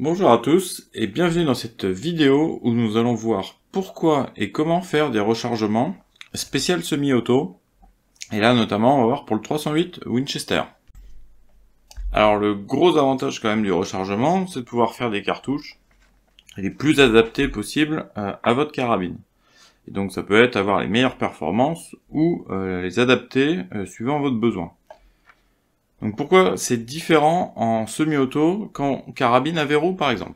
Bonjour à tous et bienvenue dans cette vidéo où nous allons voir pourquoi et comment faire des rechargements spécial semi-auto et là notamment on va voir pour le 308 Winchester. Alors le gros avantage quand même du rechargement c'est de pouvoir faire des cartouches les plus adaptées possibles euh, à votre carabine. Et donc ça peut être avoir les meilleures performances ou euh, les adapter euh, suivant votre besoin. Donc pourquoi c'est différent en semi-auto qu'en carabine à verrou par exemple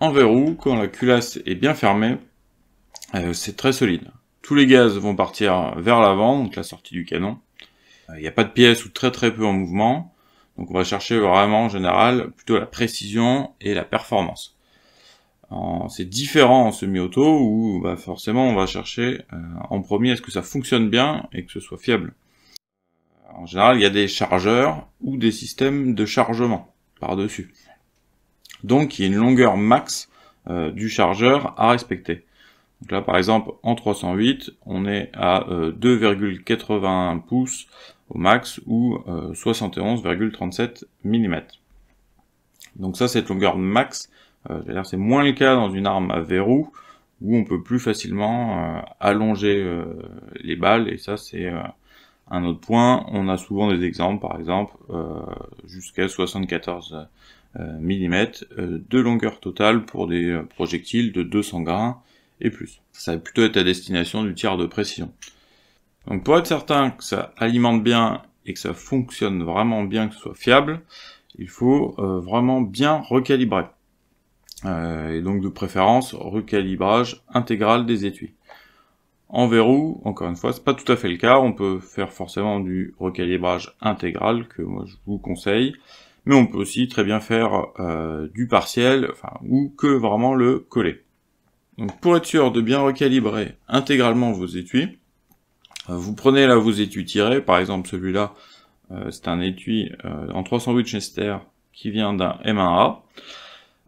En verrou, quand la culasse est bien fermée, euh, c'est très solide. Tous les gaz vont partir vers l'avant, donc la sortie du canon. Il euh, n'y a pas de pièce ou très très peu en mouvement. Donc on va chercher vraiment en général plutôt la précision et la performance. C'est différent en semi-auto où bah, forcément on va chercher euh, en premier est-ce que ça fonctionne bien et que ce soit fiable en général, il y a des chargeurs ou des systèmes de chargement par-dessus. Donc, il y a une longueur max euh, du chargeur à respecter. Donc là, par exemple, en 308, on est à 2,80 euh, 2,81 pouces au max ou 71,37 euh, mm. Donc ça, c'est cette longueur max, c'est moins le cas dans une arme à verrou, où on peut plus facilement allonger les balles, et ça, c'est un autre point, on a souvent des exemples, par exemple, euh, jusqu'à 74 euh, mm euh, de longueur totale pour des projectiles de 200 grains et plus. Ça va plutôt être à destination du tiers de précision. Donc pour être certain que ça alimente bien et que ça fonctionne vraiment bien, que ce soit fiable, il faut vraiment bien recalibrer. et donc de préférence, recalibrage intégral des étuis. En verrou, encore une fois, c'est pas tout à fait le cas. On peut faire forcément du recalibrage intégral, que moi je vous conseille. Mais on peut aussi très bien faire euh, du partiel, ou que vraiment le coller. Donc pour être sûr de bien recalibrer intégralement vos étuis, euh, vous prenez là vos étuis tirés, par exemple celui-là, euh, c'est un étui en 308 Winchester qui vient d'un M1A.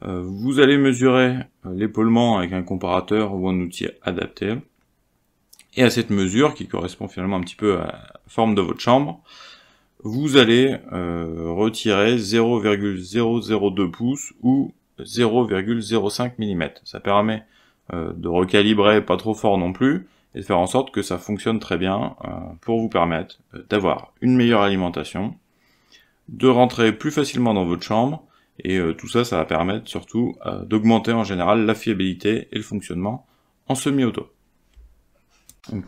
vous allez mesurer l'épaulement avec un comparateur ou un outil adapté. Et à cette mesure, qui correspond finalement un petit peu à la forme de votre chambre, vous allez euh, retirer 0,002 pouces ou 0,05 mm. Ça permet euh, de recalibrer pas trop fort non plus, et de faire en sorte que ça fonctionne très bien euh, pour vous permettre d'avoir une meilleure alimentation, de rentrer plus facilement dans votre chambre, et tout ça, ça va permettre surtout d'augmenter en général la fiabilité et le fonctionnement en semi-auto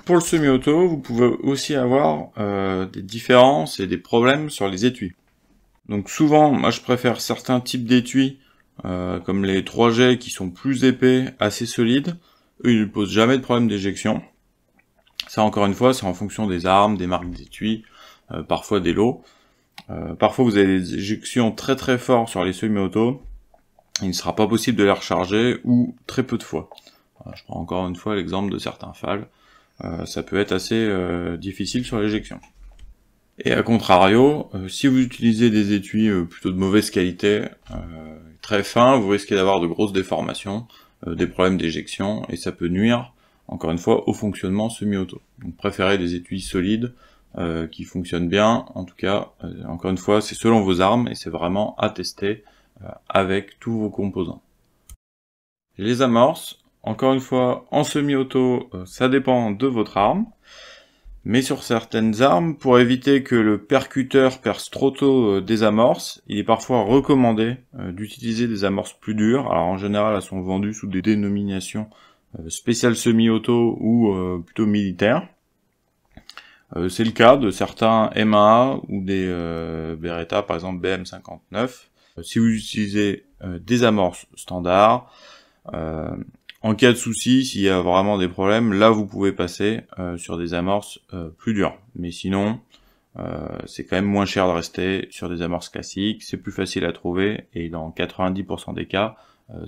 pour le semi-auto, vous pouvez aussi avoir euh, des différences et des problèmes sur les étuis. Donc souvent, moi je préfère certains types d'étuis, euh, comme les 3G qui sont plus épais, assez solides. Eux, ils ne posent jamais de problème d'éjection. Ça encore une fois, c'est en fonction des armes, des marques d'étuis, euh, parfois des lots. parfois vous avez des éjections très très fortes sur les semi-auto. Il ne sera pas possible de les recharger ou très peu de fois. Je prends encore une fois l'exemple de certains FAL euh, ça peut être assez euh, difficile sur l'éjection. Et à contrario, euh, si vous utilisez des étuis plutôt de mauvaise qualité, très fins, vous risquez d'avoir de grosses déformations, des problèmes d'éjection, et ça peut nuire, encore une fois, au fonctionnement semi-auto. Donc préférez des étuis solides, qui fonctionnent bien. En tout cas, encore une fois, c'est selon vos armes et c'est vraiment à tester avec tous vos composants. Les amorces, encore une fois, en semi-auto, euh, ça dépend de votre arme. Mais sur certaines armes, pour éviter que le percuteur perce trop tôt euh, des amorces, il est parfois recommandé euh, d'utiliser des amorces plus dures. Alors en général, elles sont vendues sous des dénominations spéciales semi-auto ou plutôt militaires. C'est le cas de certains MA ou des Beretta, par exemple BM59. Si vous utilisez des amorces standards, en cas de souci, s'il y a vraiment des problèmes, là vous pouvez passer euh, sur des amorces euh, plus dures. Mais sinon, euh, c'est quand même moins cher de rester sur des amorces classiques, c'est plus facile à trouver et dans 90% des cas,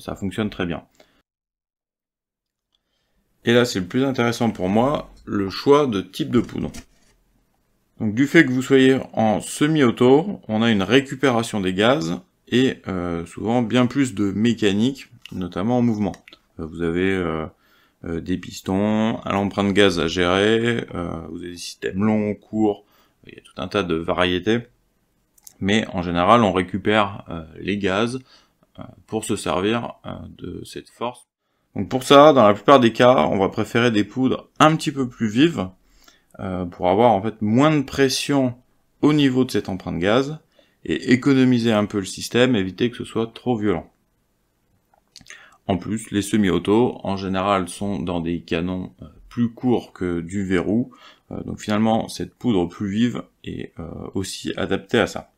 ça fonctionne très bien. Et là, c'est le plus intéressant pour moi, le choix de type de poudre. Donc du fait que vous soyez en semi-auto, on a une récupération des gaz et souvent bien plus de mécanique, notamment en mouvement. Euh, vous avez euh, euh, des pistons, à de gaz à gérer, vous avez des systèmes longs, courts, il y a tout un tas de variétés. Mais en général, on récupère les gaz pour se servir de cette force. Donc pour ça, dans la plupart des cas, on va préférer des poudres un petit peu plus vives pour avoir en fait moins de pression au niveau de cette empreinte gaz et économiser un peu le système, éviter que ce soit trop violent. En plus, les semi-auto, en général, sont dans des canons euh, plus courts que du verrou. Euh, donc finalement, cette poudre plus vive est euh, aussi adaptée à ça.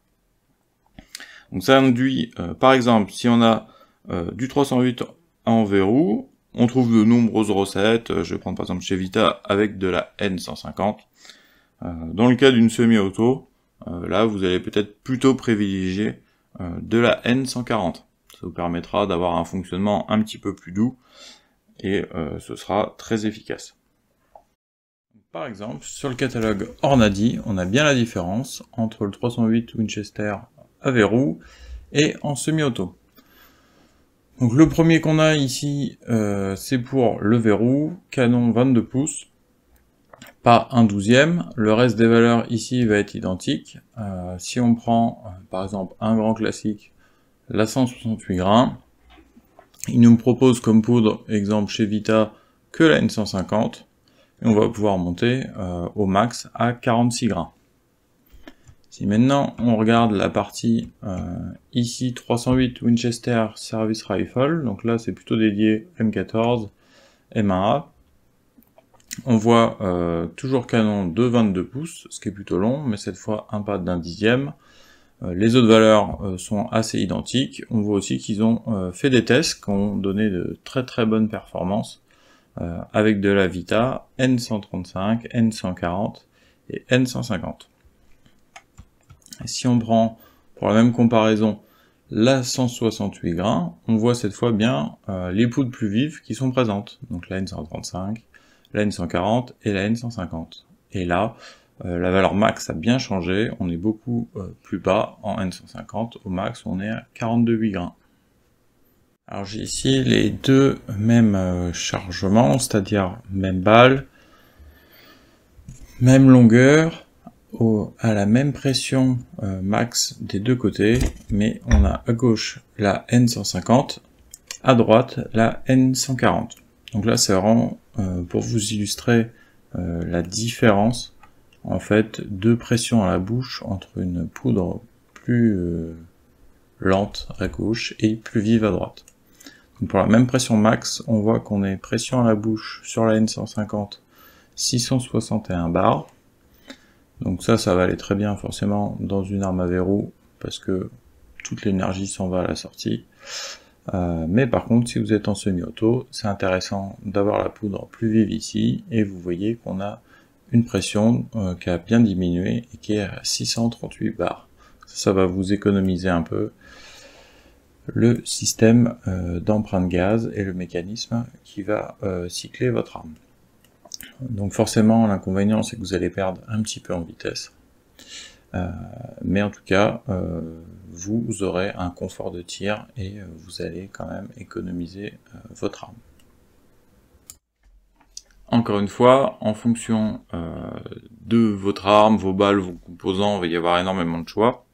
Donc ça induit, par exemple, si on a du 308 en verrou, on trouve de nombreuses recettes. Je vais prendre par exemple chez Vita avec de la N150. dans le cas d'une semi-auto, là vous allez peut-être plutôt privilégier de la N140 vous permettra d'avoir un fonctionnement un petit peu plus doux et euh, ce sera très efficace. Par exemple, sur le catalogue Ornadi, on a bien la différence entre le 308 Winchester à verrou et en semi-auto. Donc le premier qu'on a ici, euh, c'est pour le verrou, canon 22 pouces, pas un douzième. Le reste des valeurs ici va être identique. Euh, si on prend par exemple un grand classique la 168 grammes. Il nous propose comme poudre, exemple chez Vita, que la N150. Et on va pouvoir monter euh, au max à 46 grammes. Si maintenant on regarde la partie euh, ici 308 Winchester Service Rifle, donc là c'est plutôt dédié M14, M1A, on voit euh, toujours canon de 22 pouces, ce qui est plutôt long, mais cette fois un pas d'un dixième. Euh, les autres valeurs euh, sont assez identiques. On voit aussi qu'ils ont euh, fait des tests qui ont donné de très très bonnes performances avec de la Vita N135, N140 et N150. si on prend pour la même comparaison la 168 grains, on voit cette fois bien les poudres plus vives qui sont présentes, donc la N135, la N140 et la N150. Et là, euh, la valeur max a bien changé, on est beaucoup euh, plus bas en N150, au max on est à 42,8 grains. Alors j'ai ici les deux mêmes euh, chargements, c'est-à-dire même balle, même longueur, à la même pression max des deux côtés, mais on a à gauche la N150, à droite la N140. Donc là c'est vraiment pour vous illustrer la différence en fait deux pressions à la bouche entre une poudre plus euh, lente à gauche et plus vive à droite. Donc pour la même pression max, on voit qu'on est pression à la bouche sur la N150 661 bar. Donc ça, ça va aller très bien forcément dans une arme à verrou parce que toute l'énergie s'en va à la sortie. Euh, mais par contre, si vous êtes en semi-auto, c'est intéressant d'avoir la poudre plus vive ici et vous voyez qu'on a une pression euh, qui a bien diminué et qui est à 638 bars. Ça, va vous économiser un peu le système d'emprunt d'empreinte gaz et le mécanisme qui va euh, cycler votre arme. Donc forcément l'inconvénient c'est que vous allez perdre un petit peu en vitesse. Euh, mais en tout cas, vous aurez un confort de tir et vous allez quand même économiser votre arme. Encore une fois, en fonction euh, de votre arme, vos balles, vos composants, il va y avoir énormément de choix.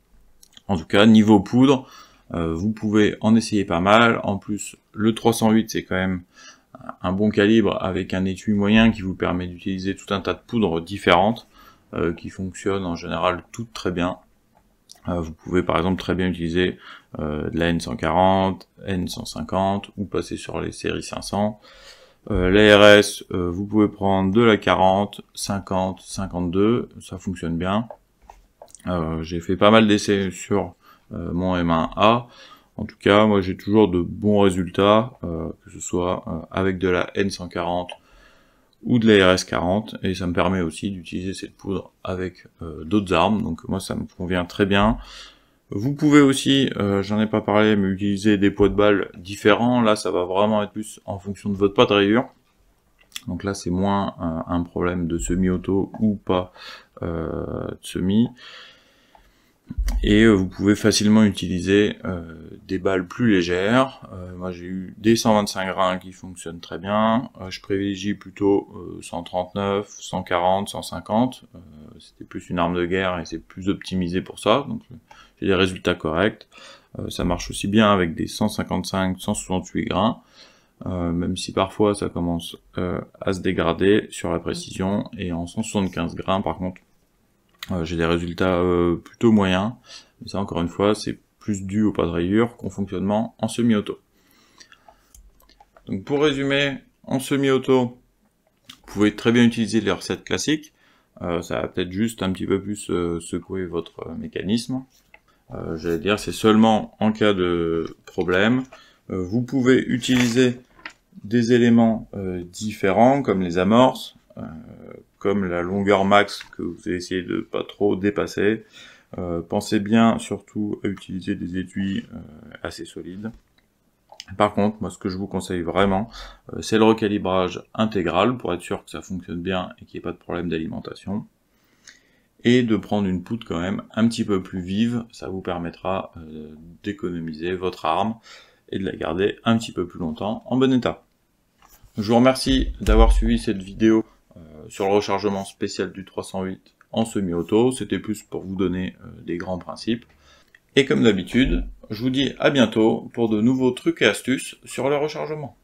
En tout cas, niveau poudre, euh, vous pouvez en essayer pas mal. En plus, le 308, c'est quand même un bon calibre avec un étui moyen qui vous permet d'utiliser tout un tas de poudres différentes euh, qui fonctionnent en général toutes très bien. vous pouvez par exemple très bien utiliser de la N140, N150 ou passer sur les séries 500. Euh, L'ARS, euh, vous pouvez prendre de la 40, 50, 52, ça fonctionne bien. Euh, j'ai fait pas mal d'essais sur euh, mon M1A. En tout cas, moi j'ai toujours de bons résultats, que ce soit avec de la N140 ou de la RS40, et ça me permet aussi d'utiliser cette poudre avec d'autres armes. Donc moi ça me convient très bien. Vous pouvez aussi, euh, j'en ai pas parlé, mais utiliser des poids de balles différents. Là, ça va vraiment être plus en fonction de votre pas de rayure. Donc là, c'est moins euh, un problème de semi-auto ou pas euh, de semi et euh, vous pouvez facilement utiliser euh, des balles plus légères. Euh, moi j'ai eu des 125 grains qui fonctionnent très bien. je privilégie plutôt 139, 140, 150. C'était plus une arme de guerre et c'est plus optimisé pour ça. Donc j'ai des résultats corrects. ça marche aussi bien avec des 155, 168 grains. même si parfois ça commence à se dégrader sur la précision, et en 175 grains par contre euh, j'ai des résultats euh, plutôt moyens, mais ça encore une fois c'est plus dû au pas de rayure qu'au fonctionnement en semi-auto. Donc pour résumer, en semi-auto, vous pouvez très bien utiliser les recettes classiques, euh, ça va peut-être juste un petit peu plus secouer votre mécanisme. J'allais dire, c'est seulement en cas de problème. vous pouvez utiliser des éléments différents comme les amorces, comme la longueur max que vous essayez de pas trop dépasser. Euh, pensez bien surtout à utiliser des étuis euh, assez solides. Par contre, moi ce que je vous conseille vraiment, euh, c'est le recalibrage intégral pour être sûr que ça fonctionne bien et qu'il n'y ait pas de problème d'alimentation. Et de prendre une poudre quand même un petit peu plus vive, ça vous permettra d'économiser votre arme et de la garder un petit peu plus longtemps en bon état. Je vous remercie d'avoir suivi cette vidéo sur le rechargement spécial du 308 en semi-auto. C'était plus pour vous donner euh, des grands principes. Et comme d'habitude, je vous dis à bientôt pour de nouveaux trucs et astuces sur le rechargement.